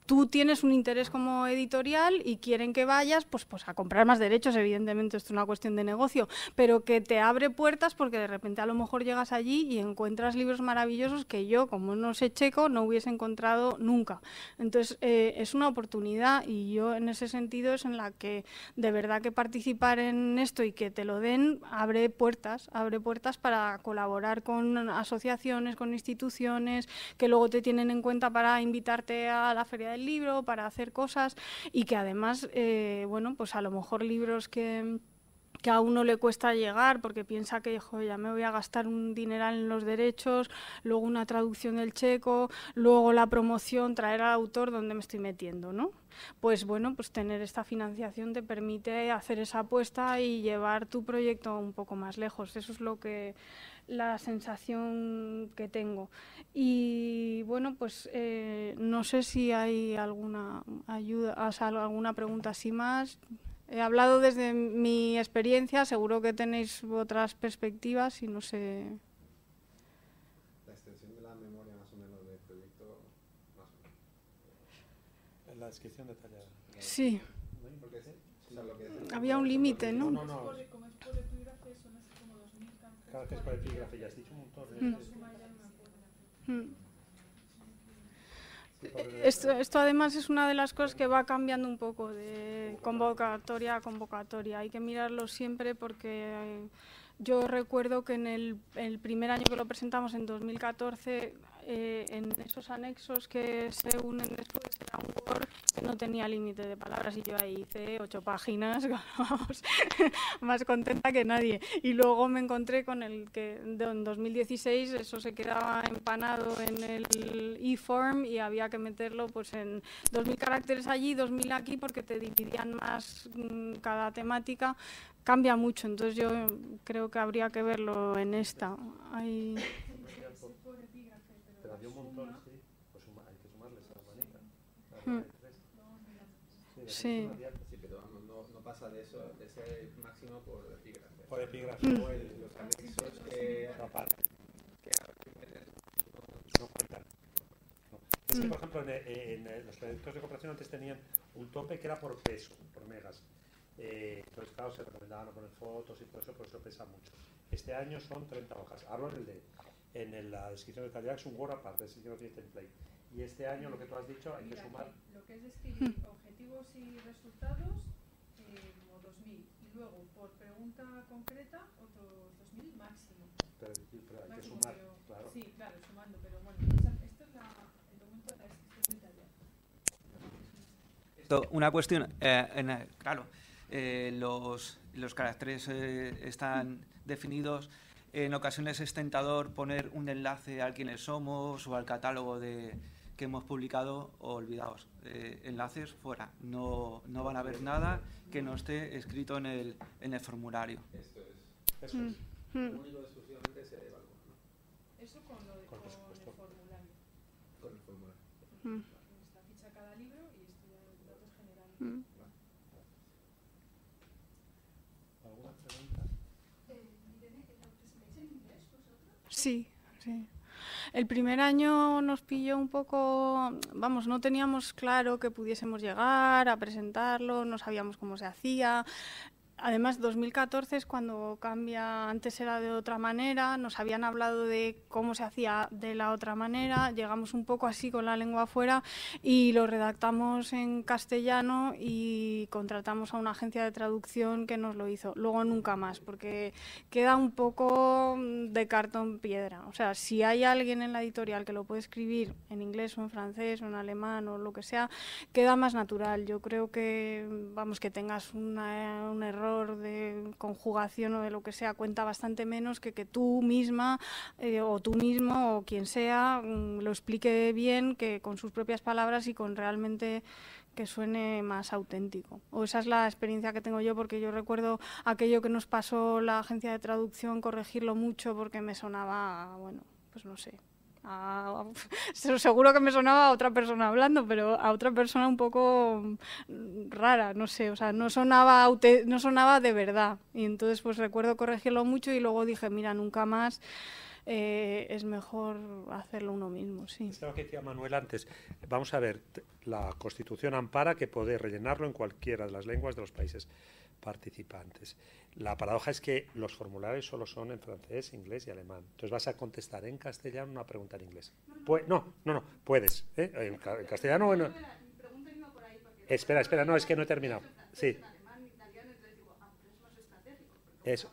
Speaker 2: tú tienes un interés como editorial y quieren que vayas pues, pues a comprar más derechos, evidentemente esto es una cuestión de negocio, pero que te abre puertas porque de repente a lo mejor llegas allí y encuentras libros maravillosos que yo, como no sé checo, no hubiese encontrado nunca. Entonces eh, es una oportunidad y yo en ese sentido es en la que de verdad que participar en esto y que te lo den abre puertas, abre puertas para colaborar con asociaciones, con instituciones que luego te tienen en cuenta para invitarte a la feria de libro, para hacer cosas y que además, eh, bueno, pues a lo mejor libros que que a uno le cuesta llegar porque piensa que ya me voy a gastar un dineral en los derechos, luego una traducción del checo, luego la promoción, traer al autor donde me estoy metiendo, ¿no? Pues bueno, pues tener esta financiación te permite hacer esa apuesta y llevar tu proyecto un poco más lejos. Eso es lo que la sensación que tengo. Y bueno, pues eh, no sé si hay alguna ayuda, o alguna pregunta así más. He hablado desde mi experiencia, seguro que tenéis otras perspectivas y no sé.
Speaker 1: La extensión de la memoria más o menos del proyecto. Más o menos. La descripción detallada. sí. Había un límite, ¿no? No, no, no.
Speaker 2: Claro que es por epígrafe, ya has dicho un montón. de. ¿eh? Mm. Mm. Esto, esto, además es una de las cosas que va cambiando un poco de convocatoria a convocatoria. Hay que mirarlo siempre porque eh, yo recuerdo que en el, el primer año que lo presentamos, en 2014, eh, en esos anexos que se unen después era un Word que no tenía límite de palabras y yo ahí hice ocho páginas, más contenta que nadie. Y luego me encontré con el que en 2016 eso se quedaba empanado en el e y había que meterlo pues en 2.000 caracteres allí, 2.000 aquí, porque te dividían más mm, cada temática, cambia mucho. Entonces yo creo que habría que verlo en esta.
Speaker 1: Sí. sí. pero no, pasa de, eso, de ese máximo por epígrafe. Por mm. epígrafe. los que... No Que no cuentan. Mm. por ejemplo, en, eh, eh, los proyectos de cooperación antes tenían un tope que era por peso, por megas. Eh, entonces, claro, se recomendaban no poner fotos y todo eso, pero eso pesa mucho. Este año son 30 hojas. Hablo en, el de, en la descripción de calidad, es un Word aparte, que no tiene template. Y este año, lo que tú has dicho, hay que sumar.
Speaker 2: Lo que es escribir hmm. objetivos y resultados, eh, como 2.000. Y luego, por pregunta
Speaker 1: concreta, otros 2.000 máximo. Pero, hay que sumar, claro. Sí, claro, sumando. Pero bueno, esto es la, el documento de la descripción de Esto, una cuestión, eh, en, eh, claro, eh, los, los, caracteres eh, están definidos en ocasiones es tentador poner un enlace al quienes somos o al catálogo de, que hemos publicado, olvidaos, eh, enlaces fuera, no, no, van a ver nada que no esté escrito en el, en el formulario. Esto es, eso es, mm. mm. lo único exclusivamente se evalúa. ¿no?
Speaker 2: Eso con, lo de, con, el formulario. Con el formulario. Mm. Está ficha cada libro y esto
Speaker 1: ya los datos generales. Mm.
Speaker 2: ¿Alguna pregunta? Eh, en inglés vosotros? Sí. El primer año nos pilló un poco, vamos, no teníamos claro que pudiésemos llegar a presentarlo, no sabíamos cómo se hacía. Además, 2014 es cuando cambia, antes era de otra manera, nos habían hablado de cómo se hacía de la otra manera, llegamos un poco así con la lengua afuera y lo redactamos en castellano y contratamos a una agencia de traducción que nos lo hizo. Luego nunca más, porque queda un poco de cartón piedra. O sea, si hay alguien en la editorial que lo puede escribir en inglés o en francés o en alemán o lo que sea, queda más natural. Yo creo que, vamos, que tengas un error conjugación o de lo que sea cuenta bastante menos que que tú misma eh, o tú mismo o quien sea mm, lo explique bien, que con sus propias palabras y con realmente que suene más auténtico. O esa es la experiencia que tengo yo, porque yo recuerdo aquello que nos pasó la agencia de traducción, corregirlo mucho porque me sonaba, bueno, pues no sé, seguro que me sonaba a otra persona hablando, pero a otra persona un poco mm, rara, no sé, o sea, no sonaba, no sonaba de verdad. Y entonces pues recuerdo corregirlo mucho y luego dije, mira, nunca más. Eh, es mejor hacerlo uno mismo, sí. Estaba
Speaker 1: que decía Manuel antes, vamos a ver, la Constitución ampara que puede rellenarlo en cualquiera de las lenguas de los países participantes. La paradoja es que los formularios solo son en francés, inglés y alemán. Entonces vas a contestar en castellano una pregunta en inglés. Pues, no, no, no, puedes. ¿eh? En, en, castellano Espera, espera, no, es que no he terminado. Sí. Eso.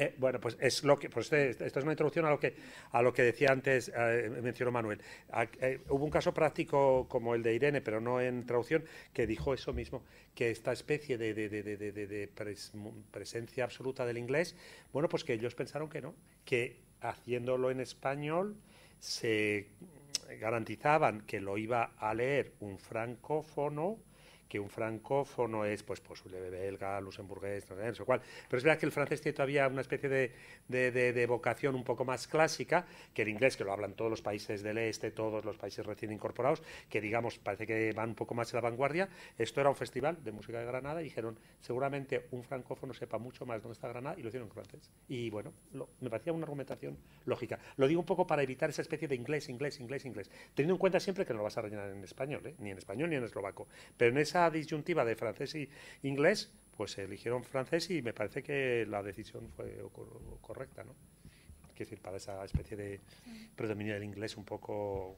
Speaker 1: Eh, bueno, pues es lo que, pues esto este, es una introducción a lo que, a lo que decía antes, eh, mencionó Manuel. Eh, hubo un caso práctico como el de Irene, pero no en traducción, que dijo eso mismo, que esta especie de, presencia absoluta del inglés, bueno, pues que ellos pensaron que no, que haciéndolo en español se garantizaban que lo iba a leer un francófono que un francófono es pues posible pues, belga, luxemburgués, no sé, no cuál. Pero es verdad que el francés tiene todavía una especie de, de, vocación un poco más clásica que el inglés, que lo hablan todos los países del este, todos los países recién incorporados, que digamos parece que van un poco más a la vanguardia. Esto era un festival de música de Granada y dijeron, seguramente un francófono sepa mucho más dónde está Granada y lo hicieron en francés. Y bueno, me parecía una argumentación lógica. Lo digo un poco para evitar esa especie de inglés, inglés, inglés, inglés, teniendo en cuenta siempre que no lo vas a rellenar en español, ¿eh? ni en español ni en eslovaco, pero en esa disyuntiva de francés y inglés, pues se eligieron francés y me parece que la decisión fue correcta, ¿no? Es decir, para esa especie de predominio del inglés un poco...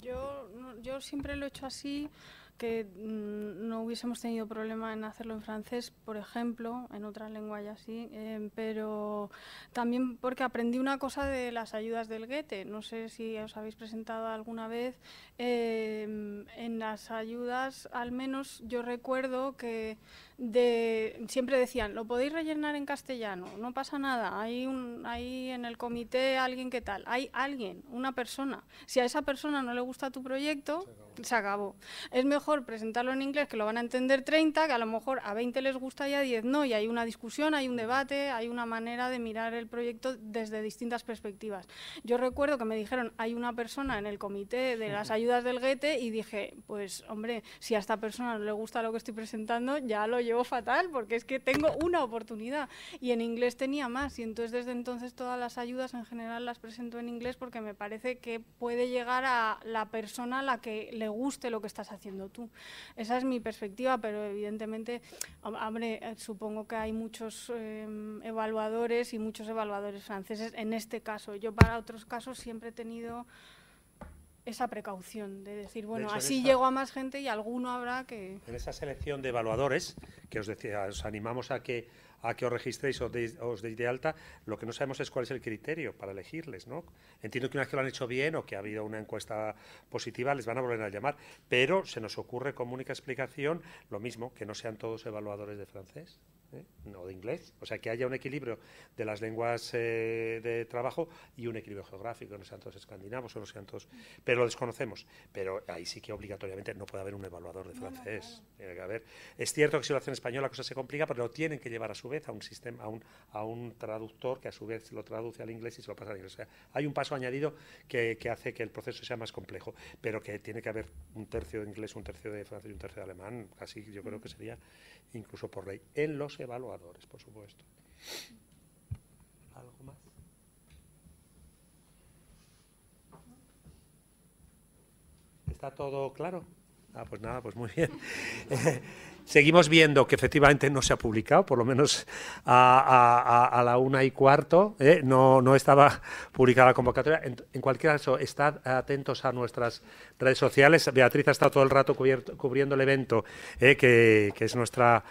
Speaker 2: Yo, yo siempre lo he hecho así que mm, no hubiésemos tenido problema en hacerlo en francés, por ejemplo, en otra lengua ya sí, em, pero también porque aprendí una cosa de las ayudas del Goethe. No sé si os habéis presentado alguna vez. Em, en las ayudas, al menos yo recuerdo que de siempre decían, lo podéis rellenar en castellano, no pasa nada, hay un hay en el comité alguien que tal, hay alguien, una persona. Si a esa persona no le gusta tu proyecto, se acabó. Es mejor presentarlo en inglés que lo van a entender 30, que a lo mejor a 20 les gusta y a 10 no, y hay una discusión, hay un debate, hay una manera de mirar el proyecto desde distintas perspectivas. Yo recuerdo que me dijeron, hay una persona en el comité de las ayudas del Guete y dije, pues hombre, si a esta persona no le gusta lo que estoy presentando, ya lo llevo fatal porque es que tengo una oportunidad y en inglés tenía más y entonces desde entonces todas las ayudas en general las presento en inglés porque me parece que puede llegar a la persona a la que le guste lo que estás haciendo tú. Esa es mi perspectiva, pero evidentemente, eh, supongo que hay muchos em, evaluadores y muchos evaluadores franceses en este caso. Yo para otros casos siempre he tenido esa precaución de decir, bueno, así llego a más gente y alguno habrá que...
Speaker 1: En esa selección de evaluadores, que os decía, os animamos a que, a que os registréis, o os deis de alta, lo que no sabemos es cuál es el criterio para elegirles, ¿no? Entiendo que una vez que lo han hecho bien o que ha habido una encuesta positiva, les van a volver a llamar, pero se nos ocurre como única explicación lo mismo, que no sean todos evaluadores de francés. ¿eh? o de inglés. O sea, que haya un equilibrio de las lenguas eh, de trabajo y un equilibrio geográfico, no sean todos escandinavos o no sean todos. Pero lo desconocemos. Pero ahí sí que obligatoriamente no puede haber un evaluador de francés. Tiene que haber. Es cierto que si lo hacen en español la cosa se complica, pero lo tienen que llevar a su vez a un sistema, a un, a un traductor que a su vez lo traduce al inglés y se lo pasa al inglés. O sea, hay un paso añadido que, que hace que el proceso sea más complejo, pero que tiene que haber un tercio de inglés, un tercio de francés y un tercio de alemán, Así yo creo que mm. sería incluso por ley, en los evaluadores, por supuesto. ¿Algo más? ¿Está todo claro? Ah, pues nada, pues muy bien. Seguimos viendo que efectivamente no se ha publicado, por lo menos a, la una y cuarto ¿eh? no, no, estaba publicada la convocatoria. En, cualquier caso, estad atentos a nuestras redes sociales. Beatriz ha estado todo el rato cubriendo el evento, ¿eh? que, es nuestra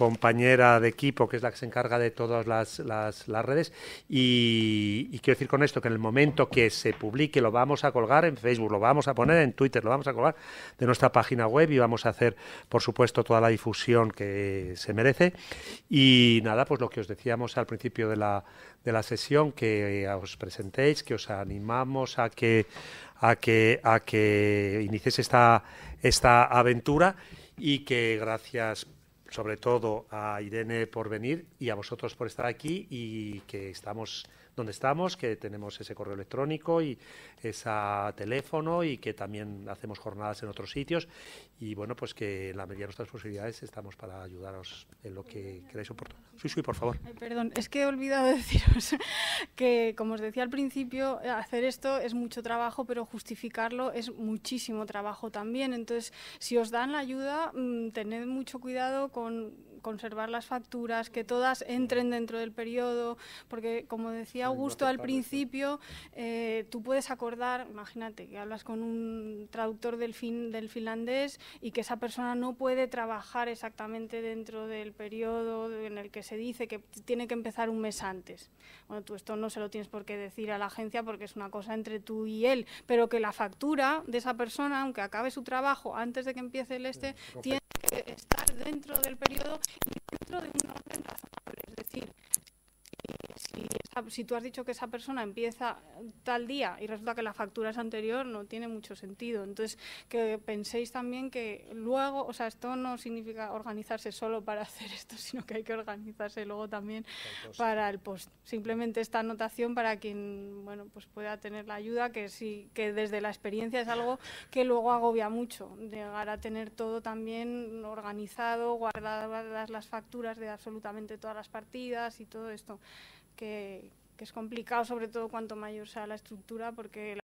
Speaker 1: compañera de equipo, que es la que se encarga de todas las, las, redes. Y, quiero decir con esto que en el momento que se publique, lo vamos a colgar en Facebook, lo vamos a poner en Twitter, lo vamos a colgar de nuestra página web y vamos a hacer, por supuesto, toda la difusión que se merece. Y nada, pues lo que os decíamos al principio de la, de la sesión, que os presentéis, que os animamos a que, a que, a que inicies esta, esta aventura y que gracias sobre todo a Irene por venir y a vosotros por estar aquí y que estamos donde estamos, que tenemos ese correo electrónico y ese teléfono y que también hacemos jornadas en otros sitios. Y bueno, pues que en la medida de nuestras posibilidades estamos para ayudaros en lo que queráis oportuno. Sí, sí, por favor.
Speaker 2: perdón, es que he olvidado deciros que, como os decía al principio, hacer esto es mucho trabajo, pero justificarlo es muchísimo trabajo también. Entonces, si os dan la ayuda, mm, tened mucho cuidado con conservar las facturas, que todas entren dentro del periodo, porque como decía Augusto al principio, eh, tú puedes acordar, imagínate, que hablas con un traductor del, fin, del finlandés y que esa persona no puede trabajar exactamente dentro del periodo en el que se dice que tiene que empezar un mes antes. Bueno, tú esto no se lo tienes por qué decir a la agencia porque es una cosa entre tú y él, pero que la factura de esa persona, aunque acabe su trabajo antes de que empiece el este, tiene que estar dentro del periodo y dentro de un orden razonable, es decir, si, tú has dicho que esa persona empieza tal día y resulta que la factura es anterior, no tiene mucho sentido. Entonces, que penséis también que luego, o sea, esto no significa organizarse solo para hacer esto, sino que hay que organizarse luego también para el post. Simplemente esta anotación para quien, bueno, pues pueda tener la ayuda, que que desde la experiencia es algo que luego agobia mucho, llegar a tener todo también organizado, guardadas las facturas de absolutamente todas las partidas y todo esto que, es complicado, sobre todo cuanto mayor sea la estructura, porque